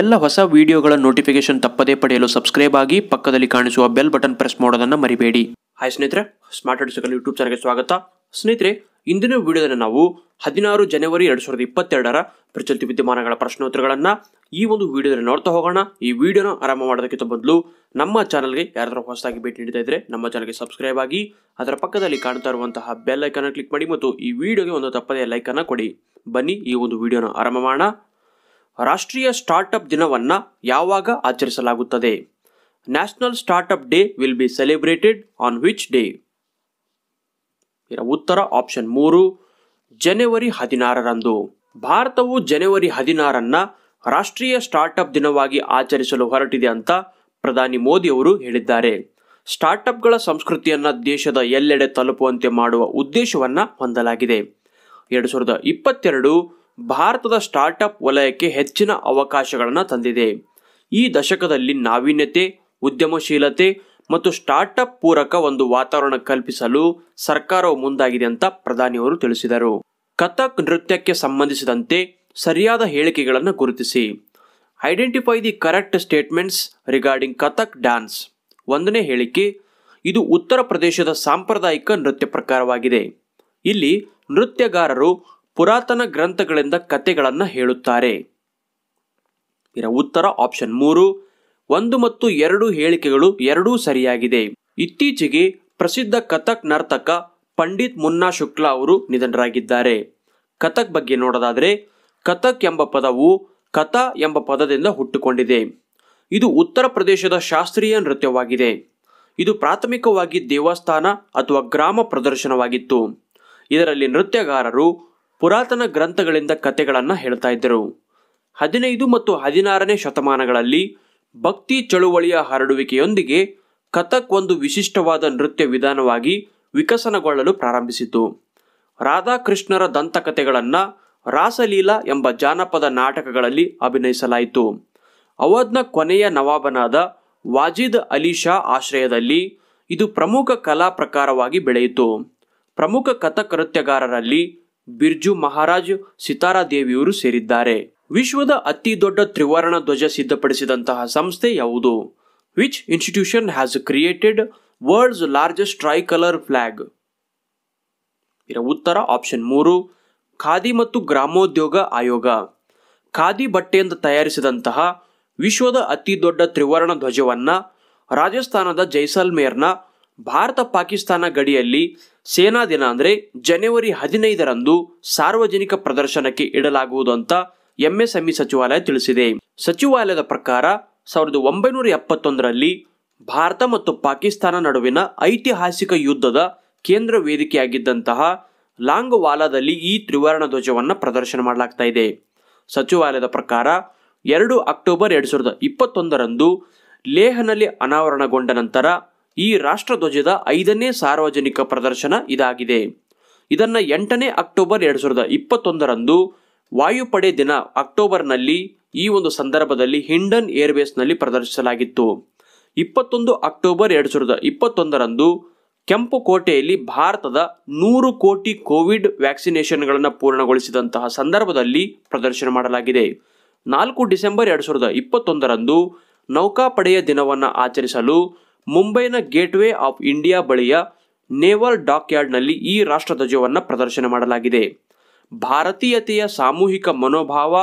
ಎಲ್ಲ ಹೊಸ ವಿಡಿಯೋಗಳ ನೋಟಿಫಿಕೇಶನ್ ತಪ್ಪದೇ ಪಡೆಯಲು ಸಬ್ಸ್ಕ್ರೈಬ್ ಆಗಿ ಪಕ್ಕದಲ್ಲಿ ಕಾಣಿಸುವ ಬೆಲ್ ಬಟನ್ ಪ್ರೆಸ್ ಮಾಡೋದನ್ನು ಮರಿಬೇಡಿ ಹಾಯ್ ಸ್ನೇಹಿತರೆ ಸ್ಮಾರ್ಟ್ ಅಡಿಸಕಲ್ ಯೂಟ್ಯೂಬ್ ಚಾನಲ್ಗೆ ಸ್ವಾಗತ ಸ್ನೇಹಿತರೆ ಇಂದಿನ ವಿಡಿಯೋದಲ್ಲಿ ನಾವು ಹದಿನಾರು ಜನವರಿ ಎರಡು ಸಾವಿರದ ಇಪ್ಪತ್ತೆರಡರ ಪ್ರಚಲಿತ ವಿದ್ಯಮಾನಗಳ ಪ್ರಶ್ನೋತ್ತರಗಳನ್ನು ಈ ಒಂದು ವಿಡಿಯೋದಲ್ಲಿ ನೋಡ್ತಾ ಹೋಗೋಣ ಈ ವಿಡಿಯೋನ ಆರಂಭ ಮಾಡೋದಕ್ಕಿಂತ ಮೊದಲು ನಮ್ಮ ಚಾನಲ್ಗೆ ಯಾರಾದರೂ ಹೊಸದಾಗಿ ಭೇಟಿ ನೀಡ್ತಾ ಇದ್ರೆ ನಮ್ಮ ಚಾನಲ್ಗೆ ಸಬ್ಸ್ಕ್ರೈಬ್ ಆಗಿ ಅದರ ಪಕ್ಕದಲ್ಲಿ ಕಾಣ್ತಾ ಇರುವಂತಹ ಬೆಲ್ ಐಕನ್ನ ಕ್ಲಿಕ್ ಮಾಡಿ ಮತ್ತು ಈ ವಿಡಿಯೋಗೆ ಒಂದು ತಪ್ಪದೇ ಲೈಕನ್ನು ಕೊಡಿ ಬನ್ನಿ ಈ ಒಂದು ವಿಡಿಯೋನ ಆರಂಭ ಮಾಡೋಣ ರಾಷ್ಟ್ರೀಯ ಸ್ಟಾರ್ಟ್ಅಪ್ ದಿನವನ್ನು ಯಾವಾಗ ಆಚರಿಸಲಾಗುತ್ತದೆ national startup day will be celebrated on which day ಇದರ ಉತ್ತರ ಆಪ್ಷನ್ ಮೂರು ಜನವರಿ ಹದಿನಾರರಂದು ಭಾರತವು ಜನವರಿ ಹದಿನಾರನ್ನ ರಾಷ್ಟ್ರೀಯ ಸ್ಟಾರ್ಟ್ಅಪ್ ದಿನವಾಗಿ ಆಚರಿಸಲು ಹೊರಟಿದೆ ಅಂತ ಪ್ರಧಾನಿ ಮೋದಿ ಅವರು ಹೇಳಿದ್ದಾರೆ ಸ್ಟಾರ್ಟ್ಅಪ್ಗಳ ಸಂಸ್ಕೃತಿಯನ್ನು ದೇಶದ ಎಲ್ಲೆಡೆ ತಲುಪುವಂತೆ ಮಾಡುವ ಉದ್ದೇಶವನ್ನು ಹೊಂದಲಾಗಿದೆ ಎರಡು ಸಾವಿರದ ಇಪ್ಪತ್ತೆರಡು ಭಾರತದ ಸ್ಟಾರ್ಟ್ಅಪ್ ವಲಯಕ್ಕೆ ಹೆಚ್ಚಿನ ಅವಕಾಶಗಳನ್ನು ತಂದಿದೆ ಈ ದಶಕದಲ್ಲಿ ನಾವೀನ್ಯತೆ ಉದ್ಯಮಶೀಲತೆ ಮತ್ತು ಸ್ಟಾರ್ಟ್ಅಪ್ ಪೂರಕ ಒಂದು ವಾತಾವರಣ ಕಲ್ಪಿಸಲು ಸರ್ಕಾರವು ಮುಂದಾಗಿದೆ ಅಂತ ಪ್ರಧಾನಿಯವರು ತಿಳಿಸಿದರು ಕಥಕ್ ನೃತ್ಯಕ್ಕೆ ಸಂಬಂಧಿಸಿದಂತೆ ಸರಿಯಾದ ಹೇಳಿಕೆಗಳನ್ನು ಗುರುತಿಸಿ identify the correct statements regarding Kathak dance ಒಂದನೇ ಹೇಳಿಕೆ ಇದು ಉತ್ತರ ಪ್ರದೇಶದ ಸಾಂಪ್ರದಾಯಿಕ ನೃತ್ಯ ಪ್ರಕಾರವಾಗಿದೆ ಇಲ್ಲಿ ನೃತ್ಯಗಾರರು ಪುರಾತನ ಗ್ರಂಥಗಳಿಂದ ಕಥೆಗಳನ್ನು ಹೇಳುತ್ತಾರೆ ಇದರ ಉತ್ತರ ಆಪ್ಷನ್ ಮೂರು ಒಂದು ಮತ್ತು ಎರಡು ಹೇಳಿಕೆಗಳು ಎರಡೂ ಸರಿಯಾಗಿದೆ ಇತ್ತೀಚೆಗೆ ಪ್ರಸಿದ್ಧ ಕಥಕ್ ನರ್ತಕ ಪಂಡಿತ್ ಮುನ್ನಾ ಶುಕ್ಲಾ ಅವರು ನಿಧನರಾಗಿದ್ದಾರೆ ಕಥಕ್ ಬಗ್ಗೆ ನೋಡೋದಾದರೆ ಕಥಕ್ ಎಂಬ ಪದವು ಕಥಾ ಎಂಬ ಪದದಿಂದ ಹುಟ್ಟುಕೊಂಡಿದೆ ಇದು ಉತ್ತರ ಪ್ರದೇಶದ ಶಾಸ್ತ್ರೀಯ ನೃತ್ಯವಾಗಿದೆ ಇದು ಪ್ರಾಥಮಿಕವಾಗಿ ದೇವಸ್ಥಾನ ಅಥವಾ ಗ್ರಾಮ ಪ್ರದರ್ಶನವಾಗಿತ್ತು ಇದರಲ್ಲಿ ನೃತ್ಯಗಾರರು ಪುರಾತನ ಗ್ರಂಥಗಳಿಂದ ಕಥೆಗಳನ್ನು ಹೇಳ್ತಾ ಇದ್ದರು ಹದಿನೈದು ಮತ್ತು ಹದಿನಾರನೇ ಶತಮಾನಗಳಲ್ಲಿ ಭಕ್ತಿ ಚಳುವಳಿಯ ಹರಡುವಿಕೆಯೊಂದಿಗೆ ಕಥಕ್ ಒಂದು ವಿಶಿಷ್ಟವಾದ ನೃತ್ಯ ವಿಧಾನವಾಗಿ ವಿಕಸನಗೊಳ್ಳಲು ಪ್ರಾರಂಭಿಸಿತು ರಾಧಾಕೃಷ್ಣರ ದಂತಕಥೆಗಳನ್ನು ರಾಸಲೀಲಾ ಎಂಬ ಜಾನಪದ ನಾಟಕಗಳಲ್ಲಿ ಅಭಿನಯಿಸಲಾಯಿತು ಅವಧ್ನ ಕೊನೆಯ ನವಾಬನಾದ ವಾಜಿದ್ ಅಲಿ ಶಾ ಆಶ್ರಯದಲ್ಲಿ ಇದು ಪ್ರಮುಖ ಕಲಾ ಪ್ರಕಾರವಾಗಿ ಬೆಳೆಯಿತು ಪ್ರಮುಖ ಕಥಕ್ ನೃತ್ಯಗಾರರಲ್ಲಿ ಬಿರ್ಜು ಮಹಾರಾಜ್ ಸಿತಾರಾ ದೇವಿಯವರು ಸೇರಿದ್ದಾರೆ ವಿಶ್ವದ ಅತಿ ದೊಡ್ಡ ತ್ರಿವರ್ಣ ಧ್ವಜ ಸಿದ್ಧಪಡಿಸಿದಂತಹ ಸಂಸ್ಥೆ ಯಾವುದು which institution has created world's largest tricolour flag ಇದರ ಉತ್ತರ ಆಪ್ಷನ್ ಮೂರು ಖಾದಿ ಮತ್ತು ಗ್ರಾಮೋದ್ಯೋಗ ಆಯೋಗ ಖಾದಿ ಬಟ್ಟೆಯಿಂದ ತಯಾರಿಸಿದಂತಹ ವಿಶ್ವದ ಅತಿ ದೊಡ್ಡ ತ್ರಿವರ್ಣ ಧ್ವಜವನ್ನ ರಾಜಸ್ಥಾನದ ಜೈಸಲ್ಮೇರ್ನ ಭಾರತ ಪಾಕಿಸ್ತಾನ ಗಡಿಯಲ್ಲಿ ಸೇನಾ ದಿನ ಅಂದರೆ ಜನವರಿ ಹದಿನೈದರಂದು ಸಾರ್ವಜನಿಕ ಪ್ರದರ್ಶನಕ್ಕೆ ಇಡಲಾಗುವುದು ಅಂತ ಎಂಎಸ್ಎಂಇ ಸಚಿವಾಲಯ ತಿಳಿಸಿದೆ ಸಚಿವಾಲಯದ ಪ್ರಕಾರ ಸಾವಿರದ ಒಂಬೈನೂರ ಎಪ್ಪತ್ತೊಂದರಲ್ಲಿ ಭಾರತ ಮತ್ತು ಪಾಕಿಸ್ತಾನ ನಡುವಿನ ಐತಿಹಾಸಿಕ ಯುದ್ಧದ ಕೇಂದ್ರ ವೇದಿಕೆಯಾಗಿದ್ದಂತಹ ಲಾಂಗ್ವಾಲಾದಲ್ಲಿ ಈ ತ್ರಿವರ್ಣ ಧ್ವಜವನ್ನು ಪ್ರದರ್ಶನ ಮಾಡಲಾಗ್ತಾ ಇದೆ ಸಚಿವಾಲಯದ ಪ್ರಕಾರ ಎರಡು ಅಕ್ಟೋಬರ್ ಎರಡು ಸಾವಿರದ ಇಪ್ಪತ್ತೊಂದರಂದು ಲೇಹನಲ್ಲಿ ಅನಾವರಣಗೊಂಡ ನಂತರ ಈ ರಾಷ್ಟ್ರಧ್ವಜದ ಐದನೇ ಸಾರ್ವಜನಿಕ ಪ್ರದರ್ಶನ ಇದಾಗಿದೆ ಇದನ್ನು ಎಂಟನೇ ಅಕ್ಟೋಬರ್ ಎರಡು ಸಾವಿರದ ಇಪ್ಪತ್ತೊಂದರಂದು ವಾಯುಪಡೆ ದಿನ ಅಕ್ಟೋಬರ್ನಲ್ಲಿ ಈ ಒಂದು ಸಂದರ್ಭದಲ್ಲಿ ಹಿಂಡನ್ ಏರ್ಬೇಸ್ನಲ್ಲಿ ಪ್ರದರ್ಶಿಸಲಾಗಿತ್ತು ಇಪ್ಪತ್ತೊಂದು ಅಕ್ಟೋಬರ್ ಎರಡು ಸಾವಿರದ ಇಪ್ಪತ್ತೊಂದರಂದು ಕೆಂಪು ಕೋಟೆಯಲ್ಲಿ ಭಾರತದ ನೂರು ಕೋಟಿ ಕೋವಿಡ್ ವ್ಯಾಕ್ಸಿನೇಷನ್ಗಳನ್ನು ಪೂರ್ಣಗೊಳಿಸಿದಂತಹ ಸಂದರ್ಭದಲ್ಲಿ ಪ್ರದರ್ಶನ ಮಾಡಲಾಗಿದೆ ನಾಲ್ಕು ಡಿಸೆಂಬರ್ ಎರಡು ಸಾವಿರದ ಇಪ್ಪತ್ತೊಂದರಂದು ನೌಕಾಪಡೆಯ ದಿನವನ್ನು ಆಚರಿಸಲು ಮುಂಬೈನ ಗೇಟ್ವೇ ಆಫ್ ಇಂಡಿಯಾ ಬಳಿಯ ನೇವಲ್ ಡಾಕ್ಯಾರ್ಡ್ನಲ್ಲಿ ಈ ರಾಷ್ಟ್ರಧ್ವಜವನ್ನು ಪ್ರದರ್ಶನ ಮಾಡಲಾಗಿದೆ ಭಾರತೀಯತೆಯ ಸಾಮೂಹಿಕ ಮನೋಭಾವ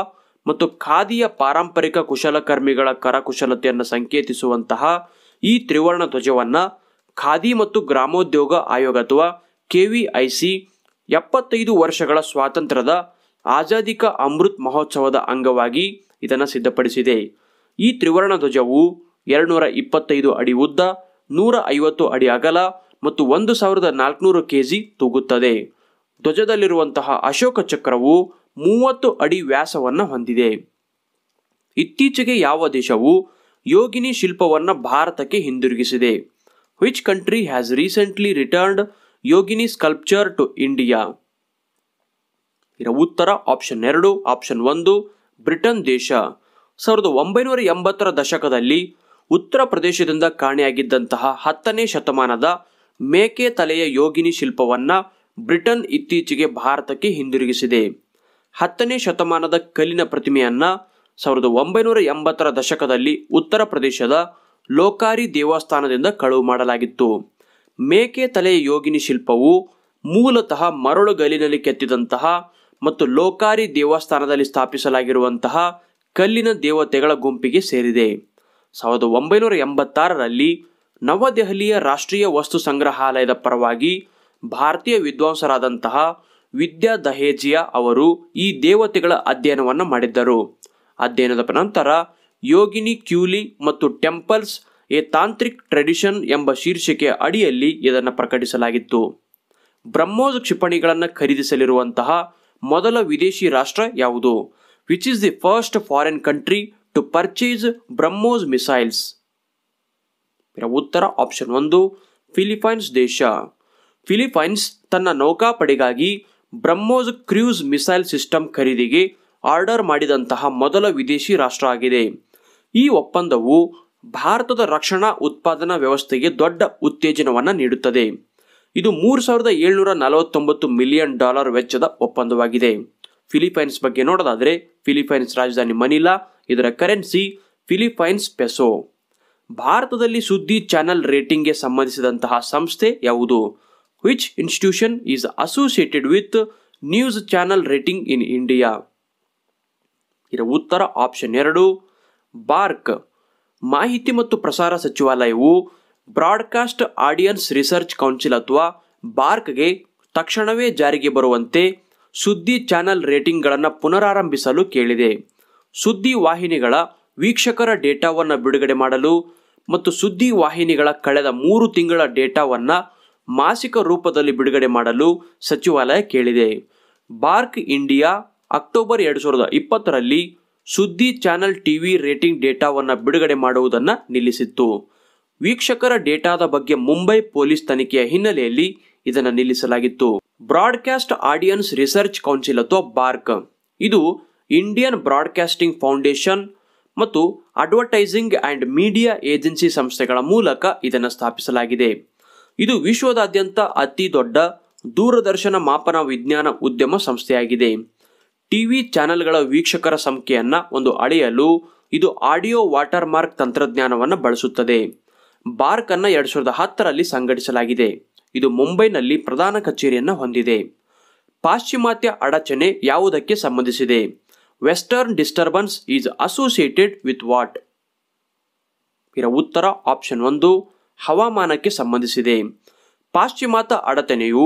ಮತ್ತು ಖಾದಿಯ ಪಾರಂಪರಿಕ ಕುಶಲಕರ್ಮಿಗಳ ಕರಕುಶಲತೆಯನ್ನು ಸಂಕೇತಿಸುವಂತಹ ಈ ತ್ರಿವರ್ಣ ಧ್ವಜವನ್ನು ಖಾದಿ ಮತ್ತು ಗ್ರಾಮೋದ್ಯೋಗ ಆಯೋಗ ಅಥವಾ ಕೆ ವಿ ಐ ಸಿ ಎಪ್ಪತ್ತೈದು ವರ್ಷಗಳ ಸ್ವಾತಂತ್ರ್ಯದ ಆಜಾದಿಕ ಅಮೃತ್ ಮಹೋತ್ಸವದ ಅಂಗವಾಗಿ ಇದನ್ನು ಸಿದ್ಧಪಡಿಸಿದೆ ಈ ತ್ರಿವರ್ಣ ಧ್ವಜವು ಎರಡುನೂರ ಇಪ್ಪತ್ತೈದು ಅಡಿ ಉದ್ದ ನೂರ ಐವತ್ತು ಅಡಿ ಅಗಲ ಮತ್ತು ಒಂದು ಸಾವಿರದ ನಾಲ್ಕುನೂರು ಕೆಜಿ ತೂಗುತ್ತದೆ ಧ್ವಜದಲ್ಲಿರುವಂತಹ ಅಶೋಕ ಚಕ್ರವು ಮೂವತ್ತು ಅಡಿ ವ್ಯಾಸವನ್ನು ಹೊಂದಿದೆ ಇತ್ತೀಚೆಗೆ ಯಾವ ದೇಶವು ಯೋಗಿನಿ ಶಿಲ್ಪವನ್ನು ಭಾರತಕ್ಕೆ ಹಿಂದಿರುಗಿಸಿದೆ which country has recently returned Yogini sculpture to India ಇದರ ಉತ್ತರ ಆಪ್ಷನ್ ಎರಡು ಆಪ್ಷನ್ ಒಂದು ಬ್ರಿಟನ್ ದೇಶ ಸಾವಿರದ ಒಂಬೈನೂರ ಎಂಬತ್ತರ ದಶಕದಲ್ಲಿ ಉತ್ತರ ಪ್ರದೇಶದಿಂದ ಕಾಣೆಯಾಗಿದ್ದಂತಹ ಹತ್ತನೇ ಶತಮಾನದ ಮೇಕೆ ತಲೆಯ ಯೋಗಿನಿ ಶಿಲ್ಪವನ್ನ ಬ್ರಿಟನ್ ಇತ್ತೀಚೆಗೆ ಭಾರತಕ್ಕೆ ಹಿಂದಿರುಗಿಸಿದೆ ಹತ್ತನೇ ಶತಮಾನದ ಕಲ್ಲಿನ ಪ್ರತಿಮೆಯನ್ನ ಸಾವಿರದ ಒಂಬೈನೂರ ಎಂಬತ್ತರ ದಶಕದಲ್ಲಿ ಉತ್ತರ ಪ್ರದೇಶದ ಲೋಕಾರಿ ದೇವಸ್ಥಾನದಿಂದ ಕಳುವು ಮಾಡಲಾಗಿತ್ತು ಮೇಕೆ ತಲೆಯ ಯೋಗಿನಿ ಶಿಲ್ಪವು ಮೂಲತಃ ಮರಳುಗಲ್ಲಿನಲ್ಲಿ ಕೆತ್ತಿದಂತಹ ಮತ್ತು ಲೋಕಾರಿ ದೇವಸ್ಥಾನದಲ್ಲಿ ಸ್ಥಾಪಿಸಲಾಗಿರುವಂತಹ ಕಲ್ಲಿನ ದೇವತೆಗಳ ಗುಂಪಿಗೆ ಸೇರಿದೆ ಸಾವಿರದ ಒಂಬೈನೂರ ಎಂಬತ್ತಾರರಲ್ಲಿ ನವದೆಹಲಿಯ ರಾಷ್ಟ್ರೀಯ ವಸ್ತು ಸಂಗ್ರಹಾಲಯದ ಪರವಾಗಿ ಭಾರತೀಯ ವಿದ್ವಾಂಸರಾದಂತಹ ವಿದ್ಯಾ ದಹೇಜಿಯಾ ಅವರು ಈ ದೇವತೆಗಳ ಅಧ್ಯಯನವನ್ನು ಮಾಡಿದ್ದರು ಅಧ್ಯಯನದ ನಂತರ ಯೋಗಿನಿ ಕ್ಯೂಲಿ ಮತ್ತು ಟೆಂಪಲ್ಸ್ ಎ ತಾಂತ್ರಿಕ್ ಟ್ರೆಡಿಷನ್ ಎಂಬ ಶೀರ್ಷಿಕೆಯ ಅಡಿಯಲ್ಲಿ ಇದನ್ನು ಪ್ರಕಟಿಸಲಾಗಿತ್ತು ಬ್ರಹ್ಮೋಸ್ ಕ್ಷಿಪಣಿಗಳನ್ನು ಖರೀದಿಸಲಿರುವಂತಹ ಮೊದಲ ವಿದೇಶಿ ರಾಷ್ಟ್ರ ಯಾವುದು which is the first foreign country to purchase BrahMos missiles ಉತ್ತರ ಆಪ್ಷನ್ ಒಂದು ಫಿಲಿಪೈನ್ಸ್ ದೇಶ ಫಿಲಿಪೈನ್ಸ್ ತನ್ನ ನೌಕಾಪಡೆಗಾಗಿ ಬ್ರಹ್ಮೋಸ್ ಕ್ರೂಸ್ ಮಿಸೈಲ್ ಸಿಸ್ಟಮ್ ಖರೀದಿಗೆ ಆರ್ಡರ್ ಮಾಡಿದಂತಹ ಮೊದಲ ವಿದೇಶಿ ರಾಷ್ಟ್ರ ಆಗಿದೆ ಈ ಒಪ್ಪಂದವು ಭಾರತದ ರಕ್ಷಣಾ ಉತ್ಪಾದನಾ ವ್ಯವಸ್ಥೆಗೆ ದೊಡ್ಡ ಉತ್ತೇಜನವನ್ನು ನೀಡುತ್ತದೆ ಇದು ಮೂರು ಸಾವಿರದ ಏಳ್ನೂರ ನಲವತ್ತೊಂಬತ್ತು ಮಿಲಿಯನ್ ಡಾಲರ್ ವೆಚ್ಚದ ಒಪ್ಪಂದವಾಗಿದೆ ಫಿಲಿಪೈನ್ಸ್ ಬಗ್ಗೆ ನೋಡೋದಾದರೆ ಫಿಲಿಪೈನ್ಸ್ ರಾಜಧಾನಿ ಮನಿಲಾ ಇದರ ಕರೆನ್ಸಿ ಫಿಲಿಪೈನ್ಸ್ ಪೆಸೋ ಭಾರತದಲ್ಲಿ ಸುದ್ದಿ ಚಾನೆಲ್ ರೇಟಿಂಗ್ಗೆ ಸಂಬಂಧಿಸಿದಂತಹ ಸಂಸ್ಥೆ ಯಾವುದು which institution is associated with news channel rating in India ಇದರ ಉತ್ತರ ಆಪ್ಷನ್ ಎರಡು ಬಾರ್ಕ್ ಮಾಹಿತಿ ಮತ್ತು ಪ್ರಸಾರ ಸಚಿವಾಲಯವು ಬ್ರಾಡ್ಕಾಸ್ಟ್ ಆಡಿಯನ್ಸ್ ರಿಸರ್ಚ್ ಕೌನ್ಸಿಲ್ ಅಥವಾ ಬಾರ್ಕ್ಗೆ ತಕ್ಷಣವೇ ಜಾರಿಗೆ ಬರುವಂತೆ ಸುದ್ದಿ ಚಾನೆಲ್ ರೇಟಿಂಗ್ಗಳನ್ನು ಪುನರಾರಂಭಿಸಲು ಕೇಳಿದೆ ಸುದ್ದಿ ವಾಹಿನಿಗಳ ವೀಕ್ಷಕರ ಡೇಟಾವನ್ನು ಬಿಡುಗಡೆ ಮಾಡಲು ಮತ್ತು ಸುದ್ದಿ ವಾಹಿನಿಗಳ ಕಳೆದ ಮೂರು ತಿಂಗಳ ಡೇಟಾವನ್ನು ಮಾಸಿಕ ರೂಪದಲ್ಲಿ ಬಿಡುಗಡೆ ಮಾಡಲು ಸಚಿವಾಲಯ ಕೇಳಿದೆ ಬಾರ್ಕ್ ಇಂಡಿಯಾ ಅಕ್ಟೋಬರ್ ಎರಡು ಸಾವಿರದ ಇಪ್ಪತ್ತರಲ್ಲಿ ಸುದ್ದಿ ಚಾನೆಲ್ ಟಿವಿ ರೇಟಿಂಗ್ ಡೇಟಾವನ್ನು ಬಿಡುಗಡೆ ಮಾಡುವುದನ್ನು ನಿಲ್ಲಿಸಿತ್ತು ವೀಕ್ಷಕರ ಡೇಟಾದ ಬಗ್ಗೆ ಮುಂಬೈ ಪೊಲೀಸ್ ತನಿಖೆಯ ಹಿನ್ನೆಲೆಯಲ್ಲಿ ಇದನ್ನು ನಿಲ್ಲಿಸಲಾಗಿತ್ತು ಬ್ರಾಡ್ಕಾಸ್ಟ್ ಆಡಿಯನ್ಸ್ ರಿಸರ್ಚ್ ಕೌನ್ಸಿಲ್ ಅಥವಾ ಬಾರ್ಕ್ ಇದು ಇಂಡಿಯನ್ ಬ್ರಾಡ್ಕಾಸ್ಟಿಂಗ್ ಫೌಂಡೇಶನ್ ಮತ್ತು ಅಡ್ವರ್ಟೈಸಿಂಗ್ ಆ್ಯಂಡ್ ಮೀಡಿಯಾ ಏಜೆನ್ಸಿ ಸಂಸ್ಥೆಗಳ ಮೂಲಕ ಇದನ್ನು ಸ್ಥಾಪಿಸಲಾಗಿದೆ ಇದು ವಿಶ್ವದಾದ್ಯಂತ ಅತಿ ದೊಡ್ಡ ದೂರದರ್ಶನ ಮಾಪನ ವಿಜ್ಞಾನ ಉದ್ಯಮ ಸಂಸ್ಥೆಯಾಗಿದೆ ಟಿವಿ ಚಾನೆಲ್ಗಳ ವೀಕ್ಷಕರ ಸಂಖ್ಯೆಯನ್ನು ಒಂದು ಅಳೆಯಲು ಇದು ಆಡಿಯೋ ವಾಟರ್ ಮಾರ್ಕ್ ತಂತ್ರಜ್ಞಾನವನ್ನು ಬಳಸುತ್ತದೆ ಬಾರ್ಕ್ ಅನ್ನು ಎರಡು ಸಾವಿರದ ಹತ್ತರಲ್ಲಿ ಸಂಘಟಿಸಲಾಗಿದೆ ಇದು ಮುಂಬೈನಲ್ಲಿ ಪ್ರಧಾನ ಕಚೇರಿಯನ್ನು ಹೊಂದಿದೆ ಪಾಶ್ಚಿಮಾತ್ಯ ಅಡಚಣೆ ಯಾವುದಕ್ಕೆ ಸಂಬಂಧಿಸಿದೆ western disturbance is associated with what ಇದರ ಉತ್ತರ ಆಪ್ಷನ್ ಒಂದು ಹವಾಮಾನಕ್ಕೆ ಸಂಬಂಧಿಸಿದೆ ಪಾಶ್ಚಿಮಾತ್ಯ ಅಡತನೆಯು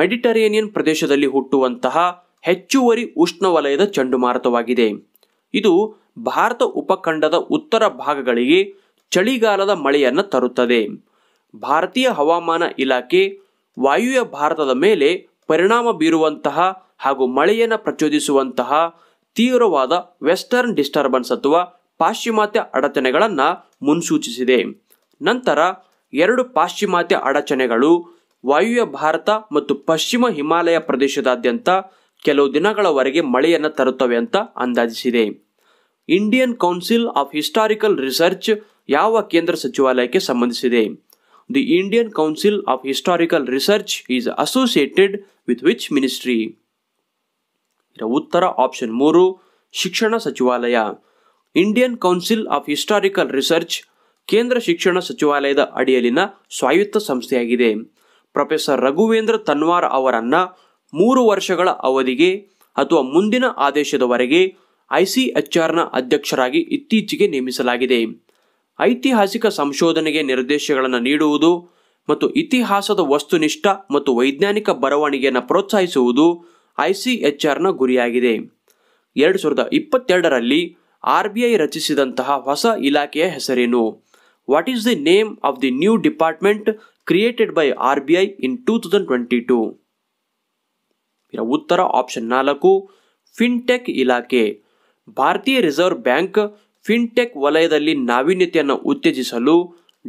ಮೆಡಿಟರೇನಿಯನ್ ಪ್ರದೇಶದಲ್ಲಿ ಹುಟ್ಟುವಂತಹ ಹೆಚ್ಚುವರಿ ಉಷ್ಣವಲಯದ ಚಂಡುಮಾರುತವಾಗಿದೆ ಇದು ಭಾರತ ಉಪಖಂಡದ ಉತ್ತರ ಭಾಗಗಳಿಗೆ ಚಳಿಗಾಲದ ಮಳೆಯನ್ನು ತರುತ್ತದೆ ಭಾರತೀಯ ಹವಾಮಾನ ಇಲಾಖೆ ವಾಯುವ್ಯ ಭಾರತದ ಮೇಲೆ ಪರಿಣಾಮ ಬೀರುವಂತಹ ಹಾಗೂ ಮಳೆಯನ್ನು ಪ್ರಚೋದಿಸುವಂತಹ ತೀವ್ರವಾದ ವೆಸ್ಟರ್ನ್ ಡಿಸ್ಟರ್ಬೆನ್ಸ್ ಅಥವಾ ಪಾಶ್ಚಿಮಾತ್ಯ ಅಡಚಣೆಗಳನ್ನು ಮುನ್ಸೂಚಿಸಿದೆ ನಂತರ ಎರಡು ಪಾಶ್ಚಿಮಾತ್ಯ ಅಡಚಣೆಗಳು ವಾಯುವ್ಯ ಭಾರತ ಮತ್ತು ಪಶ್ಚಿಮ ಹಿಮಾಲಯ ಪ್ರದೇಶದಾದ್ಯಂತ ಕೆಲವು ದಿನಗಳವರೆಗೆ ಮಳೆಯನ್ನು ತರುತ್ತವೆ ಅಂತ ಅಂದಾಜಿಸಿದೆ Indian Council of Historical Research ಯಾವ ಕೇಂದ್ರ ಸಚಿವಾಲಯಕ್ಕೆ ಸಂಬಂಧಿಸಿದೆ the Indian Council of Historical Research is associated with which ministry ಇದರ ಉತ್ತರ ಆಪ್ಷನ್ ಮೂರು ಶಿಕ್ಷಣ ಸಚಿವಾಲಯ Indian Council of Historical Research ಕೇಂದ್ರ ಶಿಕ್ಷಣ ಸಚಿವಾಲಯದ ಅಡಿಯಲ್ಲಿನ ಸ್ವಾಯತ್ತ ಸಂಸ್ಥೆಯಾಗಿದೆ ಪ್ರೊಫೆಸರ್ ರಘುವೇಂದ್ರ ತನ್ವಾರ್ ಅವರನ್ನ ಮೂರು ವರ್ಷಗಳ ಅವಧಿಗೆ ಅಥವಾ ಮುಂದಿನ ಆದೇಶದವರೆಗೆ ನ ಅಧ್ಯಕ್ಷರಾಗಿ ಇತ್ತೀಚೆಗೆ ನೇಮಿಸಲಾಗಿದೆ ಐತಿಹಾಸಿಕ ಸಂಶೋಧನೆಗೆ ನಿರ್ದೇಶಗಳನ್ನು ನೀಡುವುದು ಮತ್ತು ಇತಿಹಾಸದ ವಸ್ತುನಿಷ್ಠ ಮತ್ತು ವೈಜ್ಞಾನಿಕ ಬರವಣಿಗೆಯನ್ನು ಪ್ರೋತ್ಸಾಹಿಸುವುದು ಐ ಸಿ ಎಚ್ಆರ್ನ ಗುರಿಯಾಗಿದೆ ಎರಡು ಸಾವಿರದ ಇಪ್ಪತ್ತೆರಡರಲ್ಲಿ ಆರ್ ಬಿ ಐ ರಚಿಸಿದಂತಹ ಹೊಸ ಇಲಾಖೆಯ ಹೆಸರೇನು what is the name of the new department created by R B I in two thousand twenty two ಉತ್ತರ ಆಪ್ಷನ್ ನಾಲ್ಕು ಫಿನ್ಟೆಕ್ ಇಲಾಖೆ ಭಾರತೀಯ ರಿಸರ್ವ್ ಬ್ಯಾಂಕ್ ಫಿನ್ಟೆಕ್ ವಲಯದಲ್ಲಿ ನಾವೀನ್ಯತೆಯನ್ನು ಉತ್ತೇಜಿಸಲು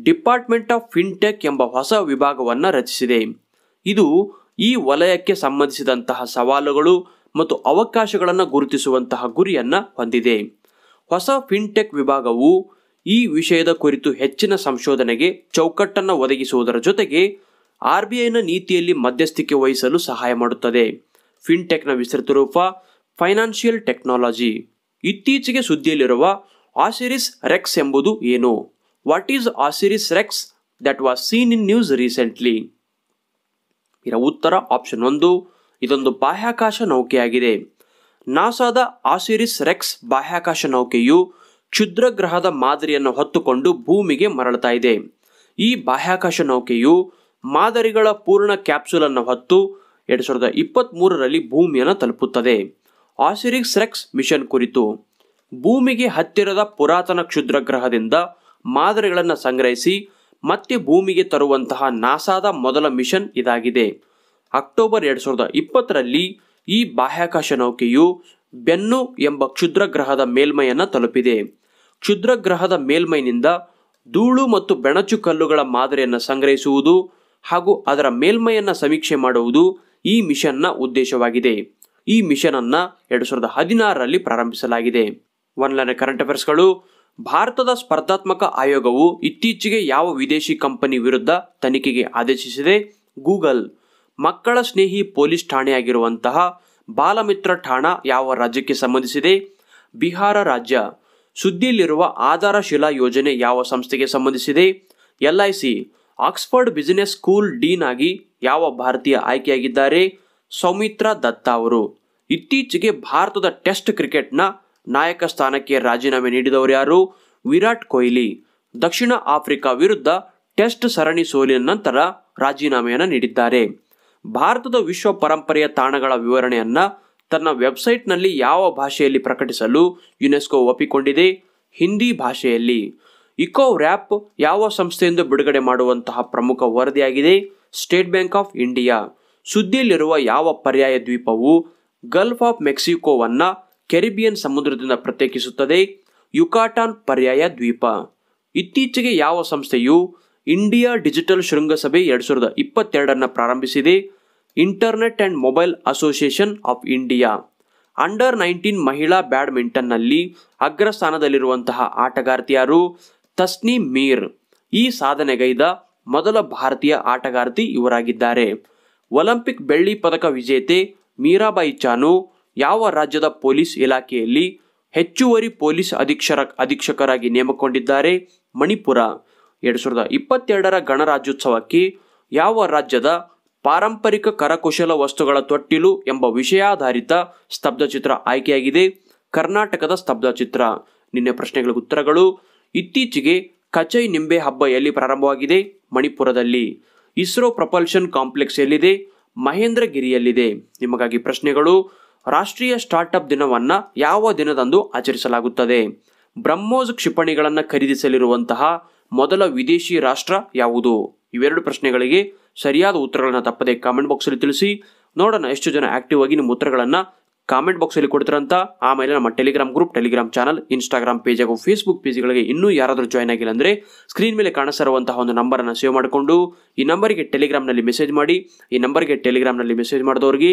ಡಿಪಾರ್ಟ್ಮೆಂಟ್ ಆಫ್ ಫಿನ್ಟೆಕ್ ಎಂಬ ಹೊಸ ವಿಭಾಗವನ್ನು ರಚಿಸಿದೆ ಇದು ಈ ವಲಯಕ್ಕೆ ಸಂಬಂಧಿಸಿದಂತಹ ಸವಾಲುಗಳು ಮತ್ತು ಅವಕಾಶಗಳನ್ನು ಗುರುತಿಸುವಂತಹ ಗುರಿಯನ್ನು ಹೊಂದಿದೆ ಹೊಸ ಫಿನ್ಟೆಕ್ ವಿಭಾಗವು ಈ ವಿಷಯದ ಕುರಿತು ಹೆಚ್ಚಿನ ಸಂಶೋಧನೆಗೆ ಚೌಕಟ್ಟನ್ನು ಒದಗಿಸುವುದರ ಜೊತೆಗೆ ಆರ್ ಬಿ ಐನ ನೀತಿಯಲ್ಲಿ ಮಧ್ಯಸ್ಥಿಕೆ ವಹಿಸಲು ಸಹಾಯ ಮಾಡುತ್ತದೆ ಫಿನ್ಟೆಕ್ನ ವಿಸ್ತೃತ ರೂಪ ಫೈನಾನ್ಷಿಯಲ್ ಟೆಕ್ನಾಲಜಿ ಇತ್ತೀಚೆಗೆ ಸುದ್ದಿಯಲ್ಲಿರುವ ಆಸಿರಿಸ್ ರೆಕ್ಸ್ ಎಂಬುದು ಏನು what is Osiris Rex that was seen in news recently ಇರ ಉತ್ತರ ಆಪ್ಷನ್ ಒಂದು ಇದೊಂದು ಬಾಹ್ಯಾಕಾಶ ನೌಕೆಯಾಗಿದೆ ನಾಸಾದ ಆಸಿರಿಸ್ ರೆಕ್ಸ್ ಬಾಹ್ಯಾಕಾಶ ನೌಕೆಯು ಕ್ಷುದ್ರ ಗ್ರಹದ ಮಾದರಿಯನ್ನು ಹೊತ್ತುಕೊಂಡು ಭೂಮಿಗೆ ಮರಳುತ್ತಾ ಇದೆ ಈ ಬಾಹ್ಯಾಕಾಶ ನೌಕೆಯು ಮಾದರಿಗಳ ಪೂರ್ಣ ಕ್ಯಾಪ್ಸೂಲ್ ಅನ್ನು ಹೊತ್ತು ಎರಡ್ ಸಾವಿರದ ಇಪ್ಪತ್ತ್ ಮೂರರಲ್ಲಿ ಭೂಮಿಯನ್ನು ತಲುಪುತ್ತದೆ ಆಸಿರಿಕ್ಸ್ ರೆಕ್ಸ್ ಮಿಷನ್ ಕುರಿತು ಭೂಮಿಗೆ ಹತ್ತಿರದ ಪುರಾತನ ಕ್ಷುದ್ರ ಗ್ರಹದಿಂದ ಮಾದರಿಗಳನ್ನು ಸಂಗ್ರಹಿಸಿ ಮತ್ತೆ ಭೂಮಿಗೆ ತರುವಂತಹ ನಾಸಾದ ಮೊದಲ ಮಿಷನ್ ಇದಾಗಿದೆ ಅಕ್ಟೋಬರ್ ಎರಡು ಸಾವಿರದ ಇಪ್ಪತ್ತರಲ್ಲಿ ಈ ಬಾಹ್ಯಾಕಾಶ ನೌಕೆಯು ಬೆನ್ನು ಎಂಬ ಕ್ಷುದ್ರ ಗ್ರಹದ ಮೇಲ್ಮೈಯನ್ನು ತಲುಪಿದೆ ಕ್ಷುದ್ರ ಗ್ರಹದ ಮೇಲ್ಮೈನಿಂದ ಧೂಳು ಮತ್ತು ಬೆಣಚು ಕಲ್ಲುಗಳ ಮಾದರಿಯನ್ನು ಸಂಗ್ರಹಿಸುವುದು ಹಾಗೂ ಅದರ ಮೇಲ್ಮೈಯನ್ನು ಸಮೀಕ್ಷೆ ಮಾಡುವುದು ಈ ಮಿಷನ್ನ ಉದ್ದೇಶವಾಗಿದೆ ಈ ಮಿಷನ್ ಅನ್ನ ಎರಡು ಸಾವಿರದ ಹದಿನಾರರಲ್ಲಿ ಪ್ರಾರಂಭಿಸಲಾಗಿದೆ ಒನ್ಲೈನ್ ಕರೆಂಟ್ ಅಫೇರ್ಸ್ಗಳು ಭಾರತದ ಸ್ಪರ್ಧಾತ್ಮಕ ಆಯೋಗವು ಇತ್ತೀಚೆಗೆ ಯಾವ ವಿದೇಶಿ ಕಂಪನಿ ವಿರುದ್ಧ ತನಿಖೆಗೆ ಆದೇಶಿಸಿದೆ ಗೂಗಲ್ ಮಕ್ಕಳ ಸ್ನೇಹಿ ಪೊಲೀಸ್ ಠಾಣೆಯಾಗಿರುವಂತಹ ಬಾಲಮಿತ್ರ ಠಾಣಾ ಯಾವ ರಾಜ್ಯಕ್ಕೆ ಸಂಬಂಧಿಸಿದೆ ಬಿಹಾರ ರಾಜ್ಯ ಸುದ್ದಿಯಲ್ಲಿರುವ ಆಧಾರ ಶಿಲಾ ಯೋಜನೆ ಯಾವ ಸಂಸ್ಥೆಗೆ ಸಂಬಂಧಿಸಿದೆ ಸಿ ಆಕ್ಸ್ಫರ್ಡ್ ಬಿಸಿನೆಸ್ ಸ್ಕೂಲ್ ಡೀನ್ ಆಗಿ ಯಾವ ಭಾರತೀಯ ಆಯ್ಕೆಯಾಗಿದ್ದಾರೆ ಸೌಮಿತ್ರಾ ದತ್ತ ಅವರು ಇತ್ತೀಚೆಗೆ ಭಾರತದ ಟೆಸ್ಟ್ ಕ್ರಿಕೆಟ್ನ ನಾಯಕ ಸ್ಥಾನಕ್ಕೆ ರಾಜೀನಾಮೆ ನೀಡಿದವರು ಯಾರು ವಿರಾಟ್ ಕೊಹ್ಲಿ ದಕ್ಷಿಣ ಆಫ್ರಿಕಾ ವಿರುದ್ಧ ಟೆಸ್ಟ್ ಸರಣಿ ಸೋಲಿನ ನಂತರ ರಾಜೀನಾಮೆಯನ್ನು ನೀಡಿದ್ದಾರೆ ಭಾರತದ ವಿಶ್ವ ಪರಂಪರೆಯ ತಾಣಗಳ ವಿವರಣೆಯನ್ನ ತನ್ನ ವೆಬ್ಸೈಟ್ನಲ್ಲಿ ಯಾವ ಭಾಷೆಯಲ್ಲಿ ಪ್ರಕಟಿಸಲು ಯುನೆಸ್ಕೋ ಒಪ್ಪಿಕೊಂಡಿದೆ ಹಿಂದಿ ಭಾಷೆಯಲ್ಲಿ ಇಕೋ ರ್ಯಾಪ್ ಯಾವ ಸಂಸ್ಥೆಯಿಂದ ಬಿಡುಗಡೆ ಮಾಡುವಂತಹ ಪ್ರಮುಖ ವರದಿಯಾಗಿದೆ ಸ್ಟೇಟ್ ಬ್ಯಾಂಕ್ ಆಫ್ ಇಂಡಿಯಾ ಸುದ್ದಿಯಲ್ಲಿರುವ ಯಾವ ಪರ್ಯಾಯ ದ್ವೀಪವು ಗಲ್ಫ್ ಆಫ್ ಮೆಕ್ಸಿಕೋವನ್ನು ಕೆರಿಬಿಯನ್ ಸಮುದ್ರದಿಂದ ಪ್ರತ್ಯೇಕಿಸುತ್ತದೆ ಯುಕಾಟಾನ್ ಪರ್ಯಾಯ ದ್ವೀಪ ಇತ್ತೀಚೆಗೆ ಯಾವ ಸಂಸ್ಥೆಯು ಇಂಡಿಯಾ ಡಿಜಿಟಲ್ ಶೃಂಗಸಭೆ ಎರಡು ಸಾವಿರದ ಇಪ್ಪತ್ತೆರಡನ್ನು ಪ್ರಾರಂಭಿಸಿದೆ Internet and Mobile Association of India under nineteen ಮಹಿಳಾ ಬ್ಯಾಡ್ಮಿಂಟನ್ನಲ್ಲಿ ಅಗ್ರಸ್ಥಾನದಲ್ಲಿರುವಂತಹ ಆಟಗಾರ್ತಿಯಾರು ತಸ್ನಿ ಮೀರ್ ಈ ಸಾಧನೆಗೈದ ಮೊದಲ ಭಾರತೀಯ ಆಟಗಾರ್ತಿ ಇವರಾಗಿದ್ದಾರೆ ಒಲಿಂಪಿಕ್ ಬೆಳ್ಳಿ ಪದಕ ವಿಜೇತೆ ಮೀರಾಬಾಯಿ ಚಾನು ಯಾವ ರಾಜ್ಯದ ಪೊಲೀಸ್ ಇಲಾಖೆಯಲ್ಲಿ ಹೆಚ್ಚುವರಿ ಪೊಲೀಸ್ ಅಧೀಕ್ಷರ ಅಧೀಕ್ಷಕರಾಗಿ ನೇಮಕೊಂಡಿದ್ದಾರೆ ಮಣಿಪುರ ಎರಡು ಸಾವಿರದ ಇಪ್ಪತ್ತೆರಡರ ಗಣರಾಜ್ಯೋತ್ಸವಕ್ಕೆ ಯಾವ ರಾಜ್ಯದ ಪಾರಂಪರಿಕ ಕರಕುಶಲ ವಸ್ತುಗಳ ತೊಟ್ಟಿಲು ಎಂಬ ವಿಷಯಾಧಾರಿತ ಸ್ತಬ್ಧಚಿತ್ರ ಆಯ್ಕೆಯಾಗಿದೆ ಕರ್ನಾಟಕದ ಚಿತ್ರ ನಿನ್ನೆ ಪ್ರಶ್ನೆಗಳ ಉತ್ತರಗಳು ಇತ್ತೀಚೆಗೆ ಕಚೈ ನಿಂಬೆ ಹಬ್ಬ ಎಲ್ಲಿ ಪ್ರಾರಂಭವಾಗಿದೆ ಮಣಿಪುರದಲ್ಲಿ ಇಸ್ರೋ ಪ್ರಪಲ್ಷನ್ ಕಾಂಪ್ಲೆಕ್ಸ್ ಎಲ್ಲಿದೆ ಮಹೇಂದ್ರಗಿರಿಯಲ್ಲಿದೆ ನಿಮಗಾಗಿ ಪ್ರಶ್ನೆಗಳು ರಾಷ್ಟ್ರೀಯ ಸ್ಟಾರ್ಟ್ಅಪ್ ದಿನವನ್ನು ಯಾವ ದಿನದಂದು ಆಚರಿಸಲಾಗುತ್ತದೆ ಬ್ರಹ್ಮೋಸ್ ಕ್ಷಿಪಣಿಗಳನ್ನು ಖರೀದಿಸಲಿರುವಂತಹ ಮೊದಲ ವಿದೇಶಿ ರಾಷ್ಟ್ರ ಯಾವುದು ಇವೆರಡು ಪ್ರಶ್ನೆಗಳಿಗೆ ಸರಿಯಾದ ಉತ್ತರಗಳನ್ನು ತಪ್ಪದೆ ಕಾಮೆಂಟ್ ಬಾಕ್ಸಲ್ಲಿ ತಿಳಿಸಿ ನೋಡೋಣ ಎಷ್ಟು ಜನ ಆಕ್ಟಿವ್ ಆಗಿ ನಿಮ್ಮ ಉತ್ತರಗಳನ್ನು ಕಾಮೆಂಟ್ ಬಾಕ್ಸಲ್ಲಿ ಕೊಡ್ತರಂತ ಆಮೇಲೆ ನಮ್ಮ Telegram group Telegram channel Instagram page ಹಾಗೂ ಫೇಸ್ಬುಕ್ ಪೇಜ್ಗಳಿಗೆ ಇನ್ನೂ ಯಾರಾದರೂ ಜಾಯ್ನ್ ಆಗಿಲ್ಲ ಅಂದರೆ ಸ್ಕ್ರೀನ್ ಮೇಲೆ ಕಾಣಿಸಿರುವಂತಹ ಒಂದು ನಂಬರನ್ನು ಸೇವ್ ಮಾಡಿಕೊಂಡು ಈ ನಂಬರಿಗೆ ಟೆಲಿಗ್ರಾಮ್ನಲ್ಲಿ ಮೆಸೇಜ್ ಮಾಡಿ ಈ ನಂಬರ್ಗೆ ಟೆಲಿಗ್ರಾಮ್ನಲ್ಲಿ ಮೆಸೇಜ್ ಮಾಡಿದವರಿಗೆ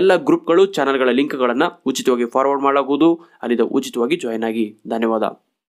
ಎಲ್ಲ ಗ್ರೂಪ್ಗಳು ಚಾನಲ್ಗಳ ಲಿಂಕ್ಗಳನ್ನು ಉಚಿತವಾಗಿ ಫಾರ್ವರ್ಡ್ ಮಾಡಲಾಗುವುದು ಅಲ್ಲಿಂದ ಉಚಿತವಾಗಿ ಜಾಯ್ನ್ ಆಗಿ ಧನ್ಯವಾದ